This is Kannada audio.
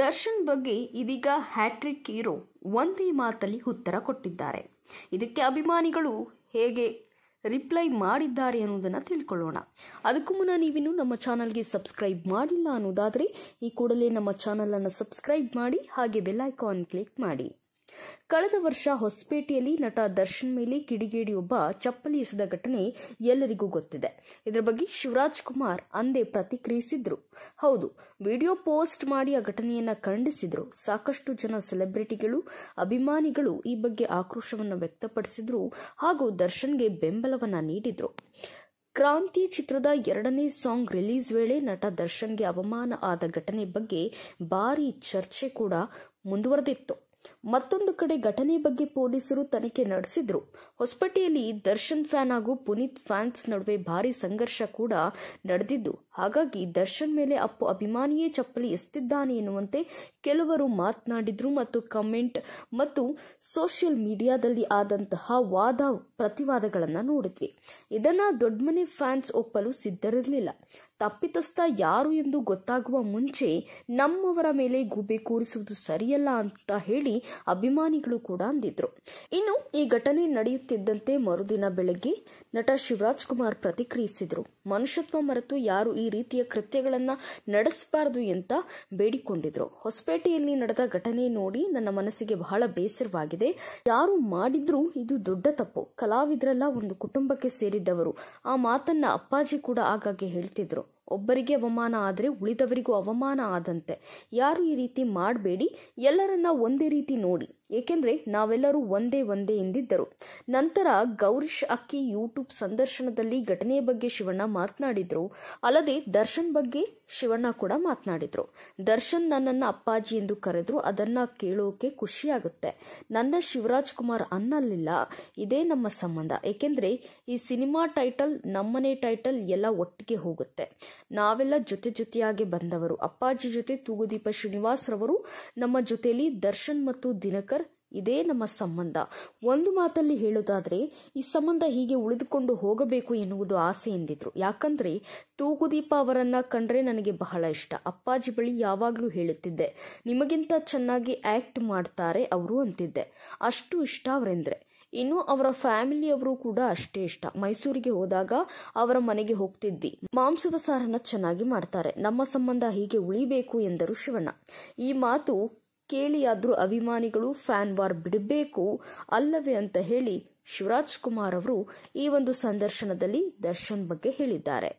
ದರ್ಶನ್ ಬಗ್ಗೆ ಇದೀಗ ಹ್ಯಾಟ್ರಿಕ್ ಹೀರೋ ಒಂದೇ ಮಾತಲ್ಲಿ ಉತ್ತರ ಕೊಟ್ಟಿದ್ದಾರೆ ಇದಕ್ಕೆ ಅಭಿಮಾನಿಗಳು ಹೇಗೆ ರಿಪ್ಲೈ ಮಾಡಿದ್ದಾರೆ ಅನ್ನೋದನ್ನು ತಿಳ್ಕೊಳ್ಳೋಣ ಅದಕ್ಕೂ ಮುನ್ನ ನೀವಿನ್ನು ನಮ್ಮ ಚಾನಲ್ಗೆ ಸಬ್ಸ್ಕ್ರೈಬ್ ಮಾಡಿಲ್ಲ ಅನ್ನೋದಾದರೆ ಈ ಕೂಡಲೇ ನಮ್ಮ ಚಾನಲನ್ನು ಸಬ್ಸ್ಕ್ರೈಬ್ ಮಾಡಿ ಹಾಗೆ ಬೆಲ್ಲೈಕಾನ್ ಕ್ಲಿಕ್ ಮಾಡಿ ಕಳೆದ ವರ್ಷ ಹೊಸಪೇಟೆಯಲ್ಲಿ ನಟ ದರ್ಶನ್ ಮೇಲೆ ಕಿಡಿಗೇಡಿಯೊಬ್ಬ ಚಪ್ಪಲಿ ಎಸೆದ ಘಟನೆ ಎಲ್ಲರಿಗೂ ಗೊತ್ತಿದೆ ಇದರ ಬಗ್ಗೆ ಶಿವರಾಜ್ ಕುಮಾರ್ ಅಂದೇ ಪ್ರತಿಕ್ರಿಯಿಸಿದ್ರು ಹೌದು ವಿಡಿಯೋ ಪೋಸ್ಟ್ ಮಾಡಿ ಆ ಘಟನೆಯನ್ನ ಖಂಡಿಸಿದ್ರು ಸಾಕಷ್ಟು ಜನ ಸೆಲೆಬ್ರಿಟಿಗಳು ಅಭಿಮಾನಿಗಳು ಈ ಬಗ್ಗೆ ಆಕ್ರೋಶವನ್ನು ವ್ಯಕ್ತಪಡಿಸಿದ್ರು ಹಾಗೂ ದರ್ಶನ್ಗೆ ಬೆಂಬಲವನ್ನ ನೀಡಿದ್ರು ಕ್ರಾಂತಿ ಚಿತ್ರದ ಎರಡನೇ ಸಾಂಗ್ ರಿಲೀಸ್ ವೇಳೆ ನಟ ದರ್ಶನ್ಗೆ ಅವಮಾನ ಆದ ಘಟನೆ ಬಗ್ಗೆ ಭಾರೀ ಚರ್ಚೆ ಕೂಡ ಮುಂದುವರೆದಿತ್ತು ಮತ್ತೊಂದು ಕಡೆ ಘಟನೆ ಬಗ್ಗೆ ಪೊಲೀಸರು ತನಿಖೆ ನಡೆಸಿದ್ರು ಹೊಸಪೇಟೆಯಲ್ಲಿ ದರ್ಶನ್ ಫ್ಯಾನ್ ಹಾಗೂ ಪುನೀತ್ ಫ್ಯಾನ್ಸ್ ನಡುವೆ ಭಾರಿ ಸಂಘರ್ಷ ಕೂಡ ನಡೆದಿದ್ದು ಹಾಗಾಗಿ ದರ್ಶನ್ ಮೇಲೆ ಅಪ್ಪು ಅಭಿಮಾನಿಯೇ ಚಪ್ಪಲಿ ಎಸ್ತಿದ್ದಾನೆ ಎನ್ನುವಂತೆ ಕೆಲವರು ಮಾತನಾಡಿದ್ರು ಮತ್ತು ಕಮೆಂಟ್ ಮತ್ತು ಸೋಷಿಯಲ್ ಮೀಡಿಯಾದಲ್ಲಿ ಆದಂತಹ ವಾದ ಪ್ರತಿವಾದಗಳನ್ನು ನೋಡಿದ್ವಿ ಇದನ್ನ ದೊಡ್ಡಮನೆ ಫ್ಯಾನ್ಸ್ ಒಪ್ಪಲು ಸಿದ್ಧರಿರಲಿಲ್ಲ ತಪ್ಪಿತಸ್ಥ ಯಾರು ಎಂದು ಗೊತ್ತಾಗುವ ಮುಂಚೆ ನಮ್ಮವರ ಮೇಲೆ ಗೂಬೆ ಕೂರಿಸುವುದು ಸರಿಯಲ್ಲ ಅಂತ ಹೇಳಿ ಅಭಿಮಾನಿಗಳು ಕೂಡ ಅಂದಿದ್ರು ಇನ್ನು ಈ ಘಟನೆ ನಡೆಯುತ್ತಿದ್ದಂತೆ ಮರುದಿನ ಬೆಳಗ್ಗೆ ನಟ ಶಿವರಾಜ್ ಕುಮಾರ್ ಪ್ರತಿಕ್ರಿಯಿಸಿದರು ಮನುಷ್ಯತ್ವ ಮರೆತು ಯಾರು ಈ ರೀತಿಯ ಕೃತ್ಯಗಳನ್ನು ನಡೆಸಬಾರದು ಅಂತ ಬೇಡಿಕೊಂಡಿದ್ರು ಹೊಸಪೇಟೆಯಲ್ಲಿ ನಡೆದ ಘಟನೆ ನೋಡಿ ನನ್ನ ಮನಸ್ಸಿಗೆ ಬಹಳ ಬೇಸರವಾಗಿದೆ ಯಾರು ಮಾಡಿದ್ರು ಇದು ದೊಡ್ಡ ತಪ್ಪು ಕಲಾವಿದರೆಲ್ಲ ಒಂದು ಕುಟುಂಬಕ್ಕೆ ಸೇರಿದ್ದವರು ಆ ಮಾತನ್ನ ಅಪ್ಪಾಜಿ ಕೂಡ ಆಗಾಗ್ಗೆ ಹೇಳ್ತಿದ್ರು ಒಬ್ಬರಿಗೆ ಅವಮಾನ ಆದರೆ ಉಳಿದವರಿಗೂ ಅವಮಾನ ಆದಂತೆ ಯಾರು ಈ ರೀತಿ ಮಾಡಬೇಡಿ ಎಲ್ಲರನ್ನ ಒಂದೇ ರೀತಿ ನೋಡಿ ಏಕೆಂದ್ರೆ ನಾವೆಲ್ಲರೂ ಒಂದೇ ಒಂದೇ ಎಂದಿದ್ದರು ನಂತರ ಗೌರೀಶ್ ಅಕ್ಕಿ ಯೂಟ್ಯೂಬ್ ಸಂದರ್ಶನದಲ್ಲಿ ಘಟನೆಯ ಬಗ್ಗೆ ಶಿವಣ್ಣ ಮಾತನಾಡಿದ್ರು ಅಲ್ಲದೆ ದರ್ಶನ್ ಬಗ್ಗೆ ಶಿವಣ್ಣ ಕೂಡ ಮಾತನಾಡಿದ್ರು ದರ್ಶನ್ ನನ್ನನ್ನು ಅಪ್ಪಾಜಿ ಎಂದು ಕರೆದ್ರು ಅದನ್ನ ಕೇಳೋಕೆ ಖುಷಿಯಾಗುತ್ತೆ ನನ್ನ ಶಿವರಾಜ್ ಕುಮಾರ್ ಅನ್ನಲಿಲ್ಲ ಇದೇ ನಮ್ಮ ಸಂಬಂಧ ಏಕೆಂದರೆ ಈ ಸಿನಿಮಾ ಟೈಟಲ್ ನಮ್ಮನೆ ಟೈಟಲ್ ಎಲ್ಲ ಒಟ್ಟಿಗೆ ಹೋಗುತ್ತೆ ನಾವೆಲ್ಲ ಜೊತೆ ಜೊತೆಯಾಗಿ ಬಂದವರು ಅಪ್ಪಾಜಿ ಜೊತೆ ತೂಗುದೀಪ ಶ್ರೀನಿವಾಸ್ ರವರು ನಮ್ಮ ಜೊತೆಯಲ್ಲಿ ದರ್ಶನ್ ಮತ್ತು ದಿನಕರ್ ಇದೇ ನಮ್ಮ ಸಂಬಂಧ ಒಂದು ಮಾತಲ್ಲಿ ಹೇಳೋದಾದರೆ ಈ ಸಂಬಂಧ ಹೀಗೆ ಉಳಿದುಕೊಂಡು ಹೋಗಬೇಕು ಎನ್ನುವುದು ಆಸೆ ಎಂದಿದ್ರು ಯಾಕಂದ್ರೆ ತೂಗುದೀಪ ಅವರನ್ನ ಕಂಡ್ರೆ ನನಗೆ ಬಹಳ ಇಷ್ಟ ಅಪ್ಪಾಜಿ ಬಳಿ ಯಾವಾಗಲೂ ಹೇಳುತ್ತಿದ್ದೆ ನಿಮಗಿಂತ ಚೆನ್ನಾಗಿ ಆಕ್ಟ್ ಮಾಡ್ತಾರೆ ಅವರು ಅಂತಿದ್ದೆ ಅಷ್ಟು ಇಷ್ಟ ಅವರೆಂದ್ರೆ ಇನ್ನು ಅವರ ಫ್ಯಾಮಿಲಿಯವರು ಕೂಡ ಅಷ್ಟೇ ಇಷ್ಟ ಮೈಸೂರಿಗೆ ಹೋದಾಗ ಅವರ ಮನೆಗೆ ಹೋಗ್ತಿದ್ವಿ ಮಾಂಸದ ಸಾರನ್ನ ಚೆನ್ನಾಗಿ ಮಾಡ್ತಾರೆ ನಮ್ಮ ಸಂಬಂಧ ಹೀಗೆ ಉಳಿಬೇಕು ಎಂದರು ಶಿವಣ್ಣ ಈ ಮಾತು ಕೇಳಿಯಾದರೂ ಅಭಿಮಾನಿಗಳು ಫ್ಯಾನ್ ವಾರ್ ಬಿಡಬೇಕು ಅಲ್ಲವೇ ಅಂತ ಹೇಳಿ ಶಿವರಾಜ್ ಕುಮಾರ್ ಅವರು ಈ ಒಂದು ಸಂದರ್ಶನದಲ್ಲಿ ದರ್ಶನ್ ಬಗ್ಗೆ ಹೇಳಿದ್ದಾರೆ